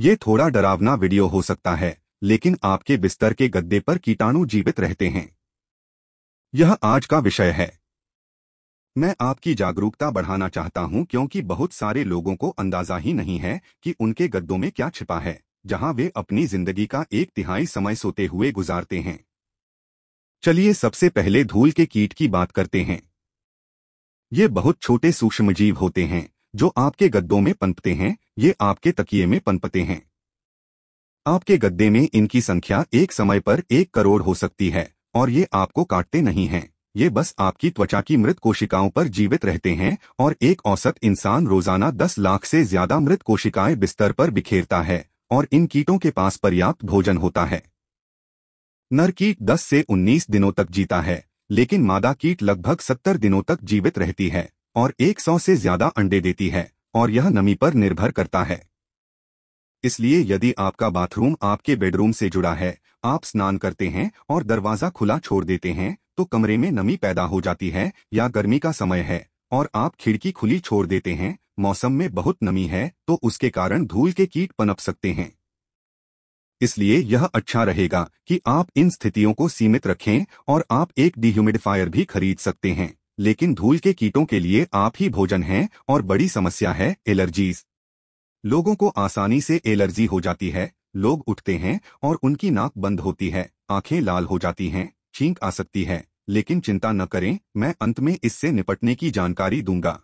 ये थोड़ा डरावना वीडियो हो सकता है लेकिन आपके बिस्तर के गद्दे पर कीटाणु जीवित रहते हैं यह आज का विषय है मैं आपकी जागरूकता बढ़ाना चाहता हूं क्योंकि बहुत सारे लोगों को अंदाजा ही नहीं है कि उनके गद्दों में क्या छिपा है जहां वे अपनी जिंदगी का एक तिहाई समय सोते हुए गुजारते हैं चलिए सबसे पहले धूल के कीट की बात करते हैं ये बहुत छोटे सूक्ष्मजीव होते हैं जो आपके गद्दों में पनपते हैं ये आपके तकिए में पनपते हैं आपके गद्दे में इनकी संख्या एक समय पर एक करोड़ हो सकती है और ये आपको काटते नहीं हैं ये बस आपकी त्वचा की मृत कोशिकाओं पर जीवित रहते हैं और एक औसत इंसान रोजाना दस लाख से ज्यादा मृत कोशिकाएं बिस्तर पर बिखेरता है और इन कीटों के पास पर्याप्त भोजन होता है नर कीट 10 से 19 दिनों तक जीता है लेकिन मादा कीट लगभग 70 दिनों तक जीवित रहती है और 100 से ज्यादा अंडे देती है और यह नमी पर निर्भर करता है इसलिए यदि आपका बाथरूम आपके बेडरूम से जुड़ा है आप स्नान करते हैं और दरवाज़ा खुला छोड़ देते हैं तो कमरे में नमी पैदा हो जाती है या गर्मी का समय है और आप खिड़की खुली छोड़ देते हैं मौसम में बहुत नमी है तो उसके कारण धूल के कीट पनप सकते हैं इसलिए यह अच्छा रहेगा कि आप इन स्थितियों को सीमित रखें और आप एक डिह्यूमिडिफायर भी खरीद सकते हैं लेकिन धूल के कीटों के लिए आप ही भोजन हैं और बड़ी समस्या है एलर्जीज लोगों को आसानी से एलर्जी हो जाती है लोग उठते हैं और उनकी नाक बंद होती है आंखें लाल हो जाती हैं छींक आ सकती है लेकिन चिंता न करें मैं अंत में इससे निपटने की जानकारी दूंगा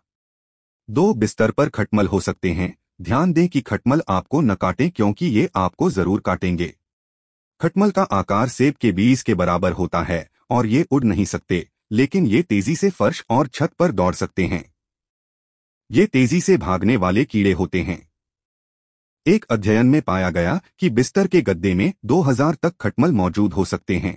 दो बिस्तर पर खटमल हो सकते हैं ध्यान दें कि खटमल आपको न काटें क्योंकि ये आपको जरूर काटेंगे खटमल का आकार सेब के बीज के बराबर होता है और ये उड़ नहीं सकते लेकिन ये तेजी से फर्श और छत पर दौड़ सकते हैं ये तेजी से भागने वाले कीड़े होते हैं एक अध्ययन में पाया गया कि बिस्तर के गद्दे में 2000 तक खटमल मौजूद हो सकते हैं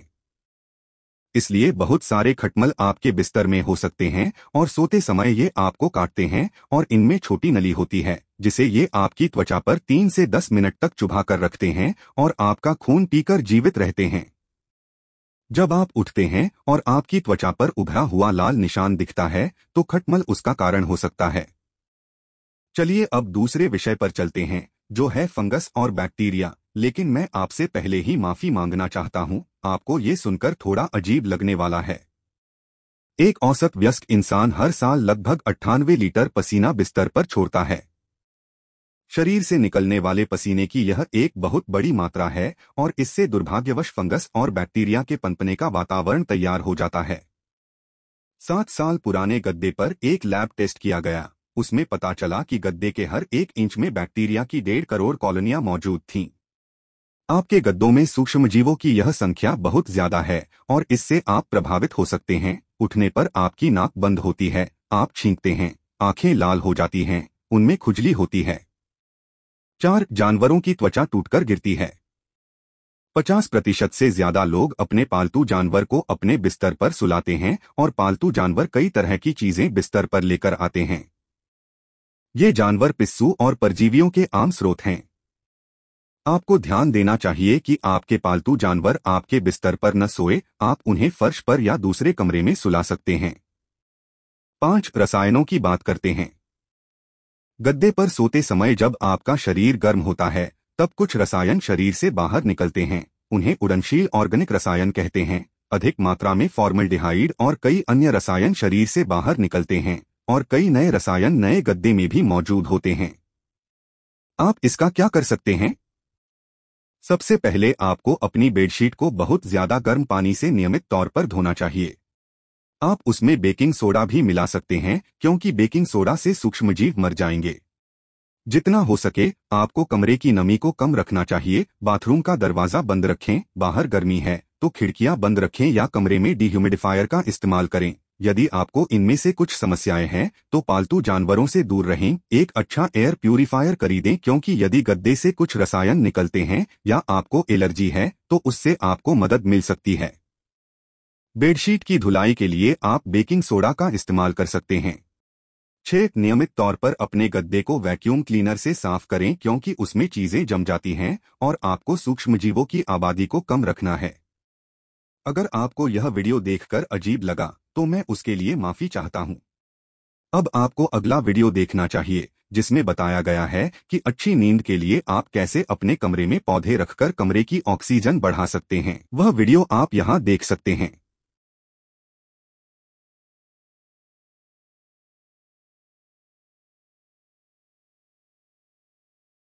इसलिए बहुत सारे खटमल आपके बिस्तर में हो सकते हैं और सोते समय ये आपको काटते हैं और इनमें छोटी नली होती है जिसे ये आपकी त्वचा पर तीन से दस मिनट तक चुभा कर रखते हैं और आपका खून पीकर जीवित रहते हैं जब आप उठते हैं और आपकी त्वचा पर उभरा हुआ लाल निशान दिखता है तो खटमल उसका कारण हो सकता है चलिए अब दूसरे विषय पर चलते हैं जो है फंगस और बैक्टीरिया लेकिन मैं आपसे पहले ही माफी मांगना चाहता हूं आपको ये सुनकर थोड़ा अजीब लगने वाला है एक औसत व्यस्क इंसान हर साल लगभग अट्ठानवे लीटर पसीना बिस्तर पर छोड़ता है शरीर से निकलने वाले पसीने की यह एक बहुत बड़ी मात्रा है और इससे दुर्भाग्यवश फंगस और बैक्टीरिया के पनपने का वातावरण तैयार हो जाता है सात साल पुराने गद्दे पर एक लैब टेस्ट किया गया उसमें पता चला कि गद्दे के हर एक इंच में बैक्टीरिया की डेढ़ करोड़ कॉलोनियां मौजूद थीं आपके गद्दों में सूक्ष्म जीवों की यह संख्या बहुत ज्यादा है और इससे आप प्रभावित हो सकते हैं उठने पर आपकी नाक बंद होती है आप छींकते हैं आंखें लाल हो जाती हैं उनमें खुजली होती है चार जानवरों की त्वचा टूटकर गिरती है 50 प्रतिशत से ज्यादा लोग अपने पालतू जानवर को अपने बिस्तर पर सुलाते हैं और पालतू जानवर कई तरह की चीजें बिस्तर पर लेकर आते हैं ये जानवर पिस्सू और परजीवियों के आम स्रोत हैं आपको ध्यान देना चाहिए कि आपके पालतू जानवर आपके बिस्तर पर न सोए आप उन्हें फर्श पर या दूसरे कमरे में सुला सकते हैं पांच रसायनों की बात करते हैं गद्दे पर सोते समय जब आपका शरीर गर्म होता है तब कुछ रसायन शरीर से बाहर निकलते हैं उन्हें उड़नशील ऑर्गेनिक रसायन कहते हैं अधिक मात्रा में फॉर्मल और कई अन्य रसायन शरीर से बाहर निकलते हैं और कई नए रसायन नए गद्दे में भी मौजूद होते हैं आप इसका क्या कर सकते हैं सबसे पहले आपको अपनी बेडशीट को बहुत ज्यादा गर्म पानी से नियमित तौर पर धोना चाहिए आप उसमें बेकिंग सोडा भी मिला सकते हैं क्योंकि बेकिंग सोडा से सूक्ष्मजीव मर जाएंगे जितना हो सके आपको कमरे की नमी को कम रखना चाहिए बाथरूम का दरवाज़ा बंद रखें बाहर गर्मी है तो खिड़कियां बंद रखें या कमरे में डिह्यूमिडिफायर का इस्तेमाल करें यदि आपको इनमें से कुछ समस्याएं हैं तो पालतू जानवरों से दूर रहें एक अच्छा एयर प्यूरिफायर खरीदें क्योंकि यदि गद्दे से कुछ रसायन निकलते हैं या आपको एलर्जी है तो उससे आपको मदद मिल सकती है बेडशीट की धुलाई के लिए आप बेकिंग सोडा का इस्तेमाल कर सकते हैं छेद नियमित तौर पर अपने गद्दे को वैक्यूम क्लीनर से साफ करें क्योंकि उसमें चीजें जम जाती हैं और आपको सूक्ष्म जीवों की आबादी को कम रखना है अगर आपको यह वीडियो देखकर अजीब लगा तो मैं उसके लिए माफी चाहता हूं अब आपको अगला वीडियो देखना चाहिए जिसमें बताया गया है कि अच्छी नींद के लिए आप कैसे अपने कमरे में पौधे रखकर कमरे की ऑक्सीजन बढ़ा सकते हैं वह वीडियो आप यहाँ देख सकते हैं